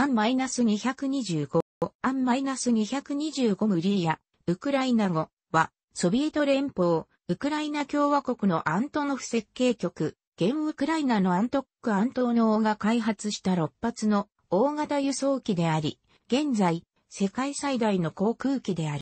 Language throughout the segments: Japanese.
アンマイナス -225、アンマイナス -225 ムリーヤ、ウクライナ語は、ソビエト連邦、ウクライナ共和国のアントノフ設計局、現ウクライナのアントック・アントーノーが開発した6発の大型輸送機であり、現在、世界最大の航空機である。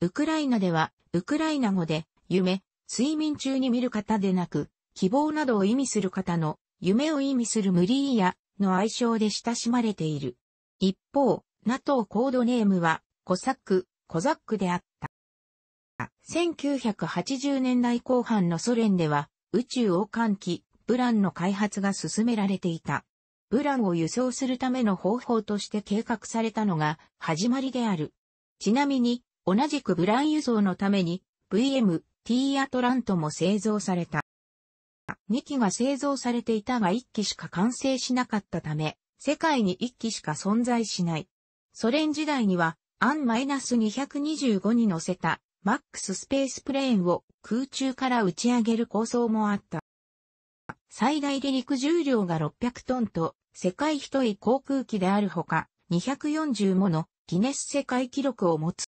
ウクライナでは、ウクライナ語で、夢、睡眠中に見る方でなく、希望などを意味する方の、夢を意味するムリーや、の愛称で親しまれている。一方、NATO コードネームは、コサック、コザックであった。1980年代後半のソ連では、宇宙を換気、ブランの開発が進められていた。ブランを輸送するための方法として計画されたのが始まりである。ちなみに、同じくブラン輸送のために、VM、T アトラントも製造された。2機が製造されていたが1機しか完成しなかったため、世界に1機しか存在しない。ソ連時代には、アン -225 に乗せた、マックススペースプレーンを空中から打ち上げる構想もあった。最大離陸重量が600トンと、世界一位航空機であるほか、240ものギネス世界記録を持つ。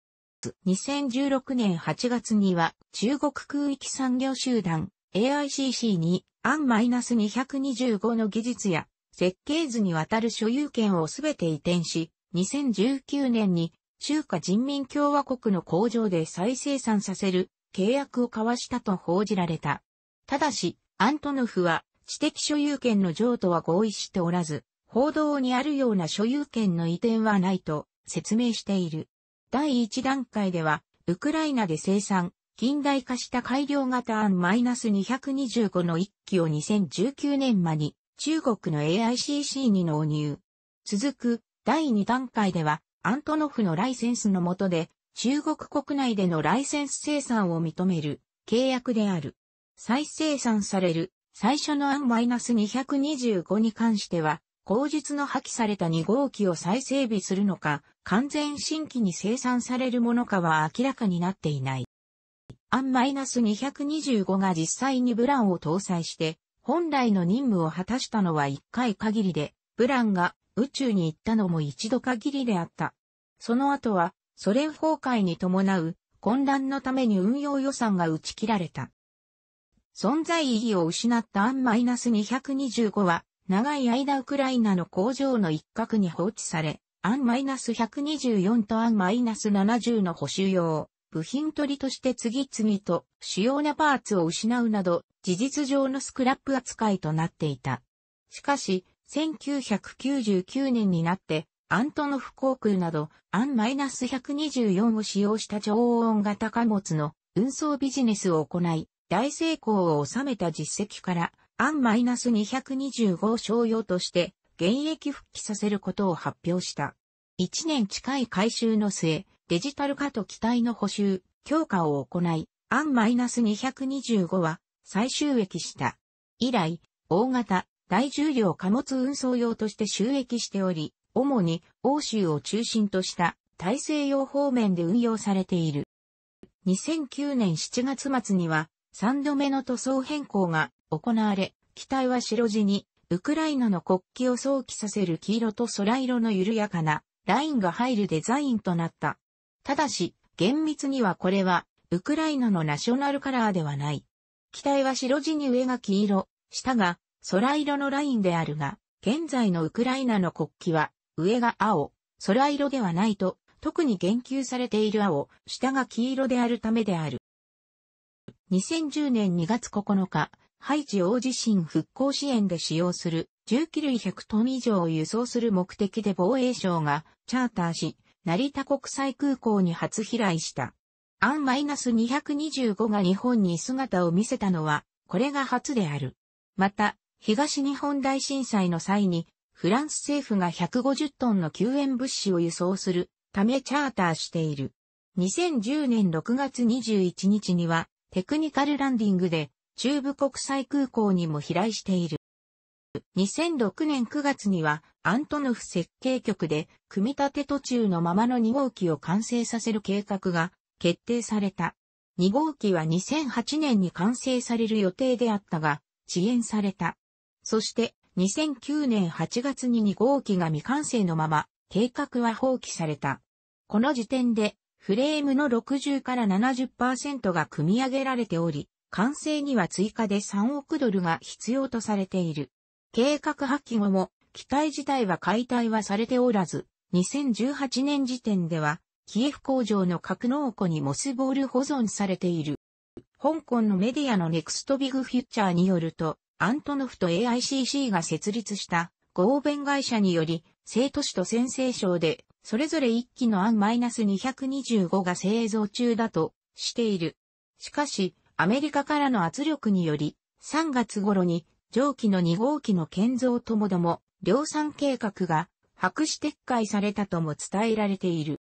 2016年8月には中国空域産業集団 AICC に、AN-225 の技術や、設計図にわたる所有権をすべて移転し、2019年に中華人民共和国の工場で再生産させる契約を交わしたと報じられた。ただし、アントノフは知的所有権の譲渡は合意しておらず、報道にあるような所有権の移転はないと説明している。第1段階では、ウクライナで生産、近代化した改良型案 -225 の1機を2019年間に中国の AICC に納入。続く第2段階ではアントノフのライセンスの下で中国国内でのライセンス生産を認める契約である。再生産される最初の案 -225 に関しては後述の破棄された2号機を再整備するのか完全新規に生産されるものかは明らかになっていない。AN-225 が実際にブランを搭載して、本来の任務を果たしたのは1回限りで、ブランが宇宙に行ったのも一度限りであった。その後は、ソ連崩壊に伴う混乱のために運用予算が打ち切られた。存在意義を失ったアン -225 は、長い間ウクライナの工場の一角に放置され、アン -124 とアン -70 の補修用、部品取りとして次々と主要なパーツを失うなど、事実上のスクラップ扱いとなっていた。しかし、1999年になって、アントノフ航空など、アン -124 を使用した超音型貨物の運送ビジネスを行い、大成功を収めた実績から、アン -225 を商用として、現役復帰させることを発表した。1年近い改修の末、デジタル化と機体の補修、強化を行い、アン -225 は最終益した。以来、大型、大重量貨物運送用として収益しており、主に欧州を中心とした大西洋方面で運用されている。2009年7月末には3度目の塗装変更が行われ、機体は白地にウクライナの国旗を想起させる黄色と空色の緩やかなラインが入るデザインとなった。ただし、厳密にはこれは、ウクライナのナショナルカラーではない。機体は白地に上が黄色、下が空色のラインであるが、現在のウクライナの国旗は、上が青、空色ではないと、特に言及されている青、下が黄色であるためである。2010年2月9日、ハイチ大地震復興支援で使用する重機類100トン以上を輸送する目的で防衛省がチャーターし、成田国際空港に初飛来した。アン -225 が日本に姿を見せたのは、これが初である。また、東日本大震災の際に、フランス政府が150トンの救援物資を輸送するためチャーターしている。2010年6月21日にはテクニカルランディングで中部国際空港にも飛来している。2006年9月にはアントノフ設計局で、組み立て途中のままの2号機を完成させる計画が決定された。2号機は2008年に完成される予定であったが、遅延された。そして、2009年8月に2号機が未完成のまま、計画は放棄された。この時点で、フレームの60から70%が組み上げられており、完成には追加で3億ドルが必要とされている。計画発揮後も機体自体は解体はされておらず、2018年時点では、キエフ工場の格納庫にモスボール保存されている。香港のメディアのネクストビグフューチャーによると、アントノフと AICC が設立した合弁会社により、生都市と先制省で、それぞれ1機のアン -225 が製造中だとしている。しかし、アメリカからの圧力により、3月頃に上記の2号機の建造ともども量産計画が白紙撤回されたとも伝えられている。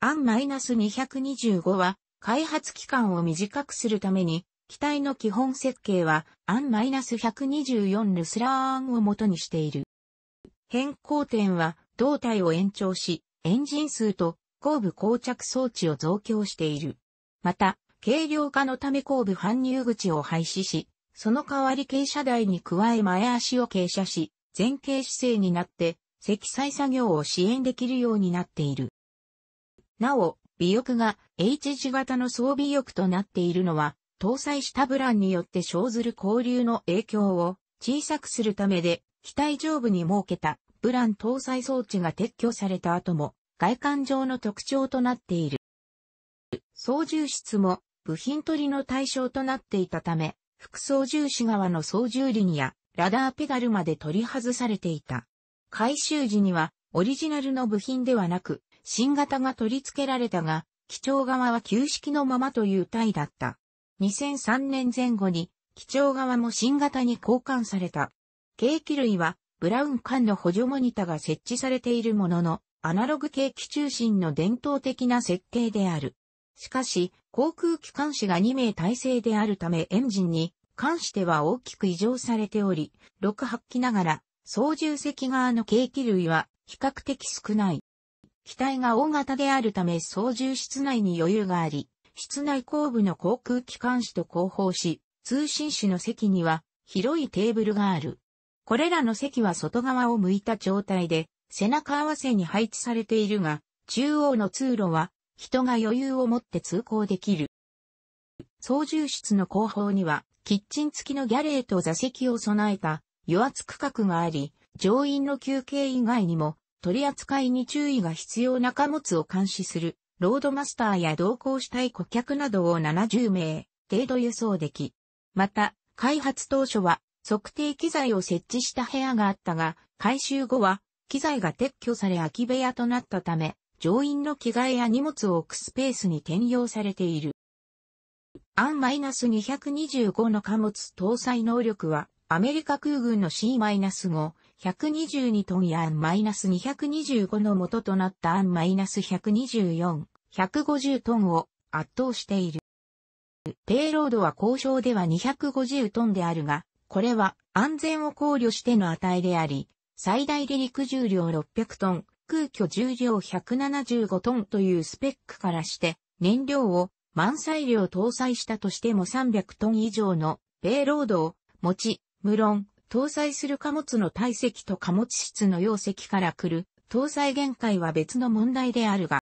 案 -225 は開発期間を短くするために、機体の基本設計は案 -124 ルスラー案を元にしている。変更点は胴体を延長し、エンジン数と後部膠着装置を増強している。また、軽量化のため後部搬入口を廃止し、その代わり傾斜台に加え前足を傾斜し、前傾姿勢になって、積載作業を支援できるようになっている。なお、尾翼が H 字型の装備翼となっているのは、搭載したブランによって生ずる交流の影響を小さくするためで、機体上部に設けたブラン搭載装置が撤去された後も、外観上の特徴となっている。操縦室も部品取りの対象となっていたため、副操縦士側の操縦輪やラダーペダルまで取り外されていた。回収時には、オリジナルの部品ではなく、新型が取り付けられたが、基調側は旧式のままという体だった。2003年前後に、基調側も新型に交換された。計器類は、ブラウン管の補助モニタが設置されているものの、アナログ計器中心の伝統的な設計である。しかし、航空機関士が2名体制であるためエンジンに関しては大きく異常されており、6発機ながら、操縦席側の計器類は比較的少ない。機体が大型であるため操縦室内に余裕があり、室内後部の航空機関士と後方し、通信士の席には広いテーブルがある。これらの席は外側を向いた状態で、背中合わせに配置されているが、中央の通路は人が余裕を持って通行できる。操縦室の後方にはキッチン付きのギャレーと座席を備えた油圧区画があり、乗員の休憩以外にも取り扱いに注意が必要な貨物を監視するロードマスターや同行したい顧客などを70名程度輸送でき、また開発当初は測定機材を設置した部屋があったが、改修後は機材が撤去され空き部屋となったため、乗員の着替えや荷物を置くスペースに転用されている。AN-225 の貨物搭載能力は、アメリカ空軍の C-5、122トンや AN-225 の元となった AN-124、150トンを圧倒している。ペイロードは交渉では250トンであるが、これは安全を考慮しての値であり、最大で陸重量600トン、空挙重量175トンというスペックからして、燃料を満載量搭載したとしても300トン以上の米ロードを持ち、無論、搭載する貨物の体積と貨物室の容積から来る搭載限界は別の問題であるが、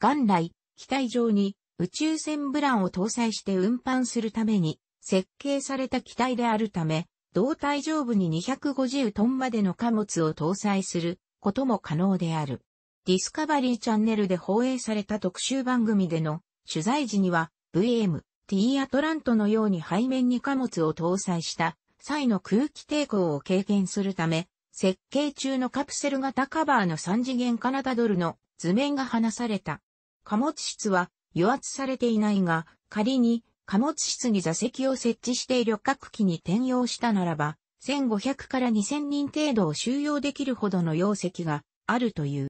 元来、機体上に宇宙船ブランを搭載して運搬するために設計された機体であるため、胴体上部に250トンまでの貨物を搭載することも可能である。ディスカバリーチャンネルで放映された特集番組での取材時には VM-T アトラントのように背面に貨物を搭載した際の空気抵抗を軽減するため、設計中のカプセル型カバーの3次元カナダドルの図面が離された。貨物室は油圧されていないが、仮に貨物室に座席を設置して旅客機に転用したならば、1500から2000人程度を収容できるほどの容積があるという。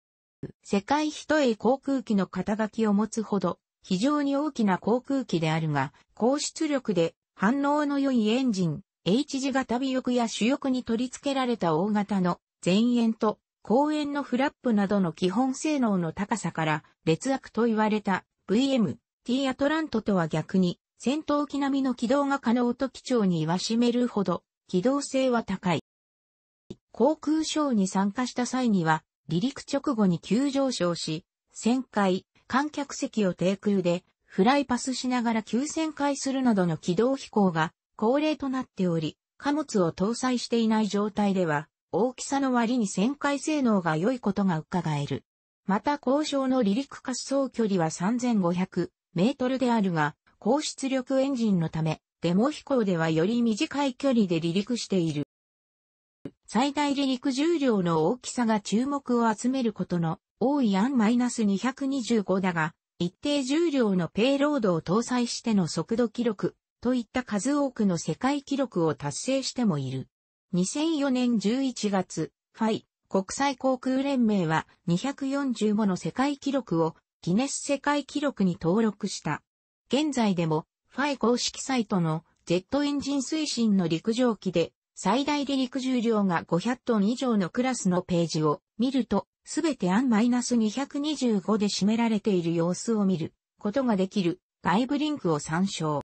世界一重航空機の肩書きを持つほど非常に大きな航空機であるが、高出力で反応の良いエンジン、H 字型尾翼や主翼に取り付けられた大型の前縁と後縁のフラップなどの基本性能の高さから劣悪と言われた VM、T アトラントとは逆に戦闘機並みの起動が可能と機長に言わしめるほど機動性は高い。航空ショーに参加した際には離陸直後に急上昇し、旋回、観客席を低空でフライパスしながら急旋回するなどの軌道飛行が恒例となっており、貨物を搭載していない状態では、大きさの割に旋回性能が良いことが伺える。また交渉の離陸滑走距離は3500メートルであるが、高出力エンジンのため、デモ飛行ではより短い距離で離陸している。最大離陸重量の大きさが注目を集めることの多い案 -225 だが、一定重量のペイロードを搭載しての速度記録といった数多くの世界記録を達成してもいる。2004年11月、ファイ国際航空連盟は245の世界記録をギネス世界記録に登録した。現在でもファイ公式サイトのジェットエンジン推進の陸上機で最大離陸重量が500トン以上のクラスのページを見るとすべてアン -225 で占められている様子を見ることができる外部リンクを参照。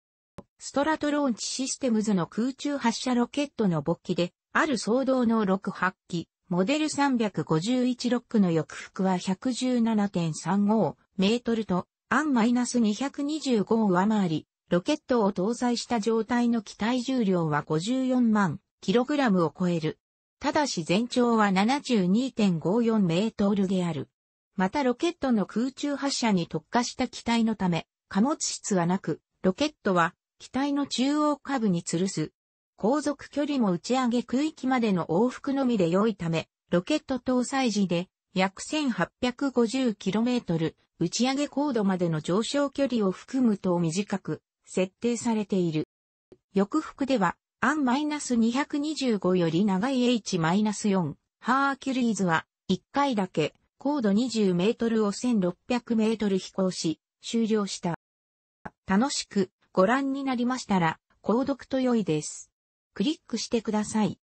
ストラトローンチシステムズの空中発射ロケットの勃起で、ある騒動の6発機、モデル351ロックの翼幅は117.35メートルと、アン -225 を上回り、ロケットを搭載した状態の機体重量は54万キログラムを超える。ただし全長は72.54メートルである。またロケットの空中発射に特化した機体のため、貨物室はなく、ロケットは機体の中央下部に吊るす。航続距離も打ち上げ区域までの往復のみで良いため、ロケット搭載時で約 1850km 打ち上げ高度までの上昇距離を含むと短く設定されている。翌服ではアン -225 より長い H-4 ハーキュリーズは1回だけ高度20メートルを1600メートル飛行し終了した。楽しくご覧になりましたら購読と良いです。クリックしてください。